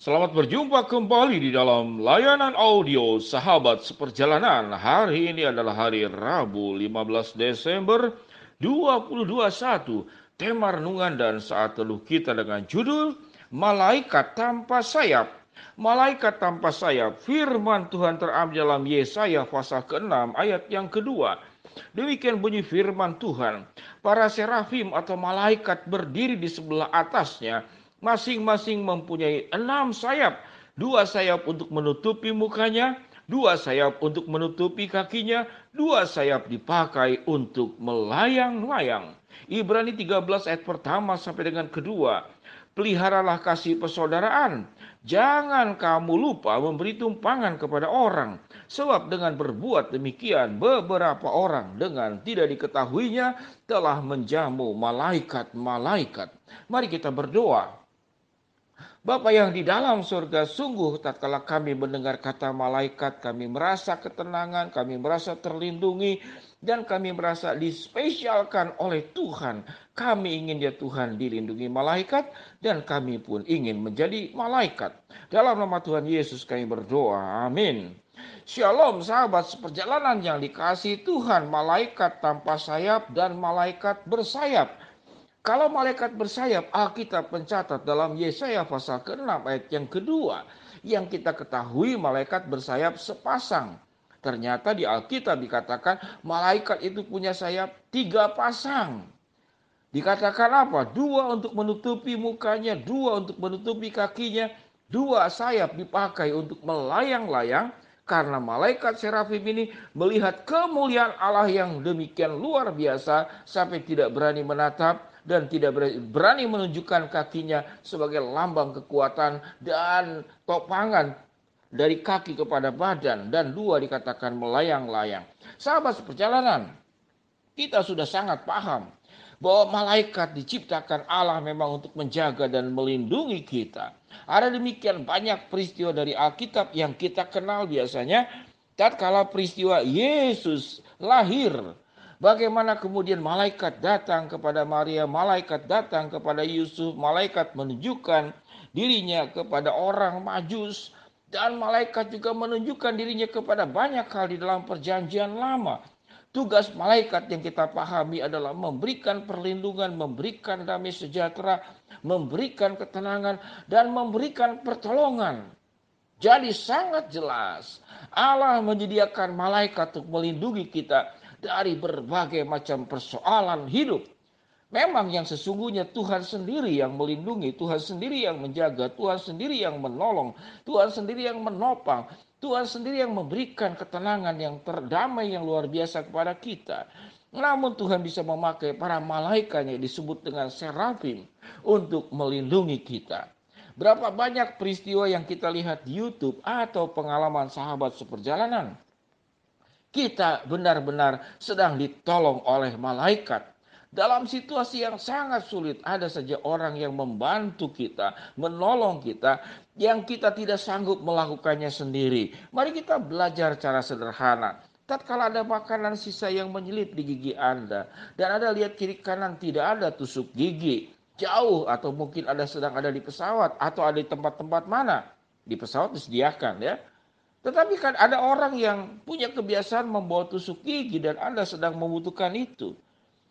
Selamat berjumpa kembali di dalam layanan audio Sahabat Seperjalanan. Hari ini adalah hari Rabu 15 Desember 2021. Tema renungan dan saat teluh kita dengan judul Malaikat Tanpa Sayap. Malaikat tanpa sayap, firman Tuhan terambil dalam Yesaya pasal ke-6 ayat yang kedua. Demikian bunyi firman Tuhan. Para serafim atau malaikat berdiri di sebelah atasnya masing-masing mempunyai enam sayap. Dua sayap untuk menutupi mukanya, dua sayap untuk menutupi kakinya, dua sayap dipakai untuk melayang-layang. Ibrani 13 ayat pertama sampai dengan kedua. Peliharalah kasih persaudaraan. Jangan kamu lupa memberi tumpangan kepada orang. Sebab dengan berbuat demikian, beberapa orang dengan tidak diketahuinya telah menjamu malaikat-malaikat. Mari kita berdoa. Bapak yang di dalam surga, sungguh tatkala kami mendengar kata malaikat, kami merasa ketenangan, kami merasa terlindungi, dan kami merasa dispesialkan oleh Tuhan. Kami ingin ya Tuhan dilindungi malaikat, dan kami pun ingin menjadi malaikat. Dalam nama Tuhan Yesus kami berdoa, amin. Shalom sahabat seperjalanan yang dikasih Tuhan, malaikat tanpa sayap dan malaikat bersayap kalau malaikat bersayap, Alkitab mencatat dalam Yesaya pasal ke-6 ayat yang kedua, yang kita ketahui malaikat bersayap sepasang. Ternyata di Alkitab dikatakan malaikat itu punya sayap tiga pasang. Dikatakan apa? Dua untuk menutupi mukanya, dua untuk menutupi kakinya, dua sayap dipakai untuk melayang-layang karena malaikat serafim ini melihat kemuliaan Allah yang demikian luar biasa sampai tidak berani menatap dan tidak berani menunjukkan kakinya sebagai lambang kekuatan dan topangan dari kaki kepada badan dan dua dikatakan melayang-layang. Sahabat seperjalanan, kita sudah sangat paham bahwa malaikat diciptakan Allah memang untuk menjaga dan melindungi kita. Ada demikian banyak peristiwa dari Alkitab yang kita kenal biasanya tatkala peristiwa Yesus lahir Bagaimana kemudian malaikat datang kepada Maria, malaikat datang kepada Yusuf, malaikat menunjukkan dirinya kepada orang Majus, dan malaikat juga menunjukkan dirinya kepada banyak hal di dalam Perjanjian Lama. Tugas malaikat yang kita pahami adalah memberikan perlindungan, memberikan damai sejahtera, memberikan ketenangan, dan memberikan pertolongan. Jadi sangat jelas Allah menyediakan malaikat untuk melindungi kita dari berbagai macam persoalan hidup. Memang yang sesungguhnya Tuhan sendiri yang melindungi, Tuhan sendiri yang menjaga, Tuhan sendiri yang menolong, Tuhan sendiri yang menopang, Tuhan sendiri yang memberikan ketenangan yang terdamai yang luar biasa kepada kita. Namun Tuhan bisa memakai para malaikatnya disebut dengan serafim untuk melindungi kita. Berapa banyak peristiwa yang kita lihat di YouTube atau pengalaman sahabat seperjalanan kita benar-benar sedang ditolong oleh malaikat. Dalam situasi yang sangat sulit, ada saja orang yang membantu kita, menolong kita, yang kita tidak sanggup melakukannya sendiri. Mari kita belajar cara sederhana. Tatkala ada makanan sisa yang menyelip di gigi Anda, dan Anda lihat kiri kanan tidak ada tusuk gigi, jauh atau mungkin ada sedang ada di pesawat atau ada di tempat-tempat mana, di pesawat disediakan ya. Tetapi kan ada orang yang punya kebiasaan membawa tusuk gigi dan Anda sedang membutuhkan itu.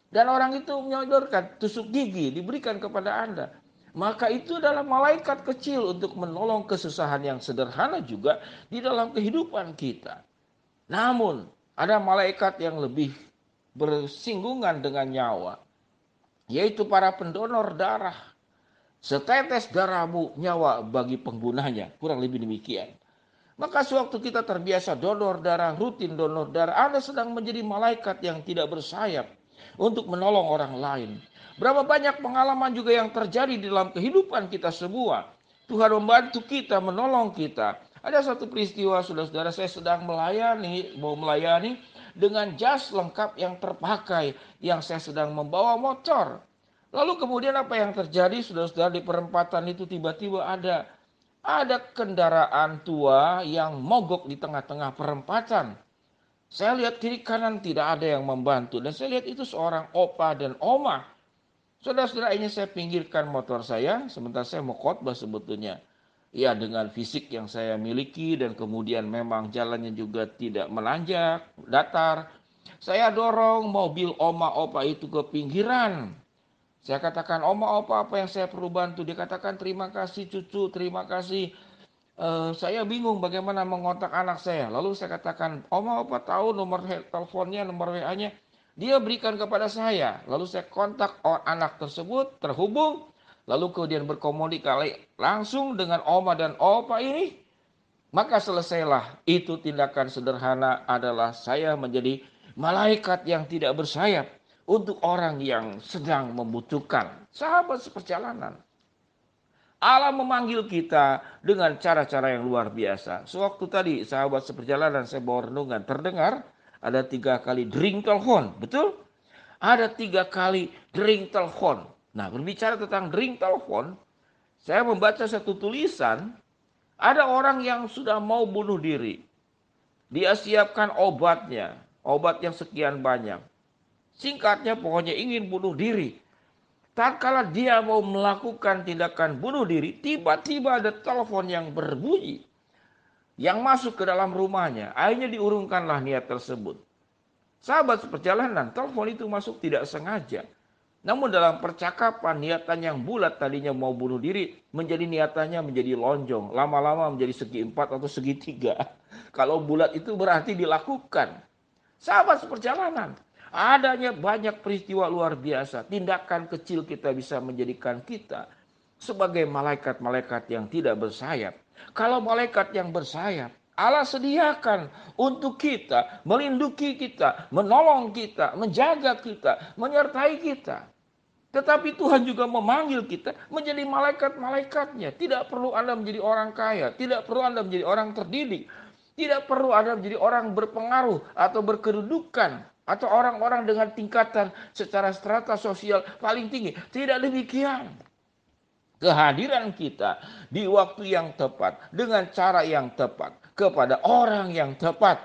Dan orang itu menyodorkan tusuk gigi diberikan kepada Anda. Maka itu adalah malaikat kecil untuk menolong kesusahan yang sederhana juga di dalam kehidupan kita. Namun ada malaikat yang lebih bersinggungan dengan nyawa. Yaitu para pendonor darah. Setetes darahmu nyawa bagi penggunanya. Kurang lebih demikian. Maka sewaktu kita terbiasa donor darah, rutin donor darah, Anda sedang menjadi malaikat yang tidak bersayap untuk menolong orang lain. Berapa banyak pengalaman juga yang terjadi di dalam kehidupan kita semua. Tuhan membantu kita, menolong kita. Ada satu peristiwa, saudara-saudara, saya sedang melayani, mau melayani dengan jas lengkap yang terpakai yang saya sedang membawa motor. Lalu kemudian apa yang terjadi, saudara-saudara, di perempatan itu tiba-tiba ada ada kendaraan tua yang mogok di tengah-tengah perempatan. Saya lihat kiri kanan tidak ada yang membantu dan saya lihat itu seorang opa dan oma. Saudara-saudara ini saya pinggirkan motor saya sementara saya mau khotbah sebetulnya. Ya dengan fisik yang saya miliki dan kemudian memang jalannya juga tidak melanjak, datar. Saya dorong mobil oma opa itu ke pinggiran. Saya katakan, Oma, oh, opa apa yang saya perlu bantu? Dia katakan, terima kasih cucu, terima kasih. Uh, saya bingung bagaimana mengontak anak saya. Lalu saya katakan, Oma, oh, opa tahu nomor teleponnya, nomor WA-nya? Dia berikan kepada saya. Lalu saya kontak anak tersebut, terhubung. Lalu kemudian berkomunikasi langsung dengan Oma dan Opa ini. Maka selesailah itu tindakan sederhana adalah saya menjadi malaikat yang tidak bersayap untuk orang yang sedang membutuhkan sahabat seperjalanan. Allah memanggil kita dengan cara-cara yang luar biasa. Sewaktu tadi sahabat seperjalanan saya bawa renungan terdengar ada tiga kali dering telepon, betul? Ada tiga kali dering telepon. Nah berbicara tentang dering telepon, saya membaca satu tulisan ada orang yang sudah mau bunuh diri. Dia siapkan obatnya, obat yang sekian banyak. Singkatnya pokoknya ingin bunuh diri. Tatkala dia mau melakukan tindakan bunuh diri, tiba-tiba ada telepon yang berbunyi yang masuk ke dalam rumahnya. Akhirnya diurungkanlah niat tersebut. Sahabat seperjalanan, telepon itu masuk tidak sengaja. Namun dalam percakapan niatan yang bulat tadinya mau bunuh diri menjadi niatannya menjadi lonjong. Lama-lama menjadi segi empat atau segi tiga. Kalau bulat itu berarti dilakukan. Sahabat seperjalanan, Adanya banyak peristiwa luar biasa, tindakan kecil kita bisa menjadikan kita sebagai malaikat-malaikat yang tidak bersayap. Kalau malaikat yang bersayap, Allah sediakan untuk kita, melindungi kita, menolong kita, menjaga kita, menyertai kita. Tetapi Tuhan juga memanggil kita menjadi malaikat-malaikatnya. Tidak perlu Anda menjadi orang kaya, tidak perlu Anda menjadi orang terdidik, tidak perlu Anda menjadi orang berpengaruh atau berkedudukan atau orang-orang dengan tingkatan secara strata sosial paling tinggi. Tidak demikian. Kehadiran kita di waktu yang tepat, dengan cara yang tepat, kepada orang yang tepat,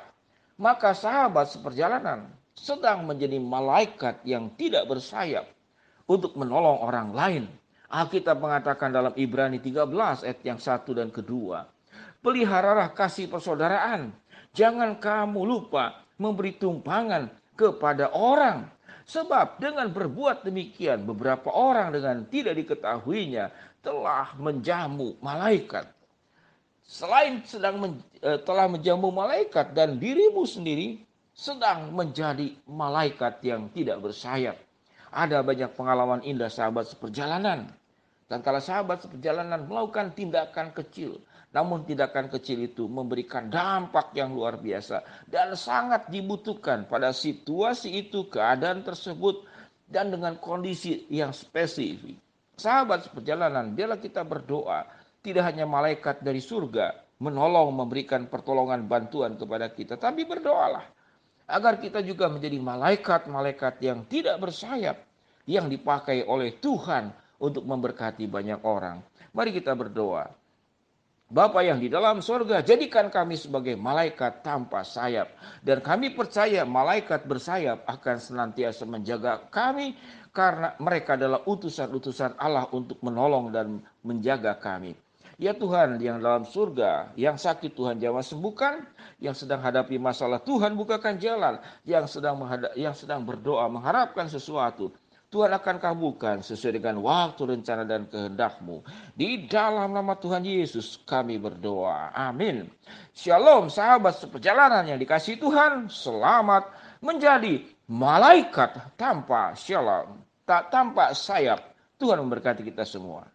maka sahabat seperjalanan sedang menjadi malaikat yang tidak bersayap untuk menolong orang lain. Alkitab mengatakan dalam Ibrani 13 ayat yang satu dan kedua, peliharalah kasih persaudaraan. Jangan kamu lupa memberi tumpangan kepada orang. Sebab dengan berbuat demikian beberapa orang dengan tidak diketahuinya telah menjamu malaikat. Selain sedang men, e, telah menjamu malaikat dan dirimu sendiri sedang menjadi malaikat yang tidak bersayap. Ada banyak pengalaman indah sahabat seperjalanan dan kalau sahabat seperjalanan melakukan tindakan kecil, namun tindakan kecil itu memberikan dampak yang luar biasa dan sangat dibutuhkan pada situasi itu, keadaan tersebut, dan dengan kondisi yang spesifik. Sahabat seperjalanan, biarlah kita berdoa, tidak hanya malaikat dari surga menolong memberikan pertolongan bantuan kepada kita, tapi berdoalah agar kita juga menjadi malaikat-malaikat yang tidak bersayap yang dipakai oleh Tuhan untuk memberkati banyak orang. Mari kita berdoa. Bapa yang di dalam sorga, jadikan kami sebagai malaikat tanpa sayap. Dan kami percaya malaikat bersayap akan senantiasa menjaga kami karena mereka adalah utusan-utusan Allah untuk menolong dan menjaga kami. Ya Tuhan yang dalam surga, yang sakit Tuhan jawab sembuhkan, yang sedang hadapi masalah Tuhan bukakan jalan, yang sedang yang sedang berdoa mengharapkan sesuatu. Tuhan akan kabulkan sesuai dengan waktu, rencana, dan kehendakmu. Di dalam nama Tuhan Yesus kami berdoa. Amin. Shalom sahabat seperjalanan yang dikasih Tuhan. Selamat menjadi malaikat tanpa shalom. Tak tampak sayap. Tuhan memberkati kita semua.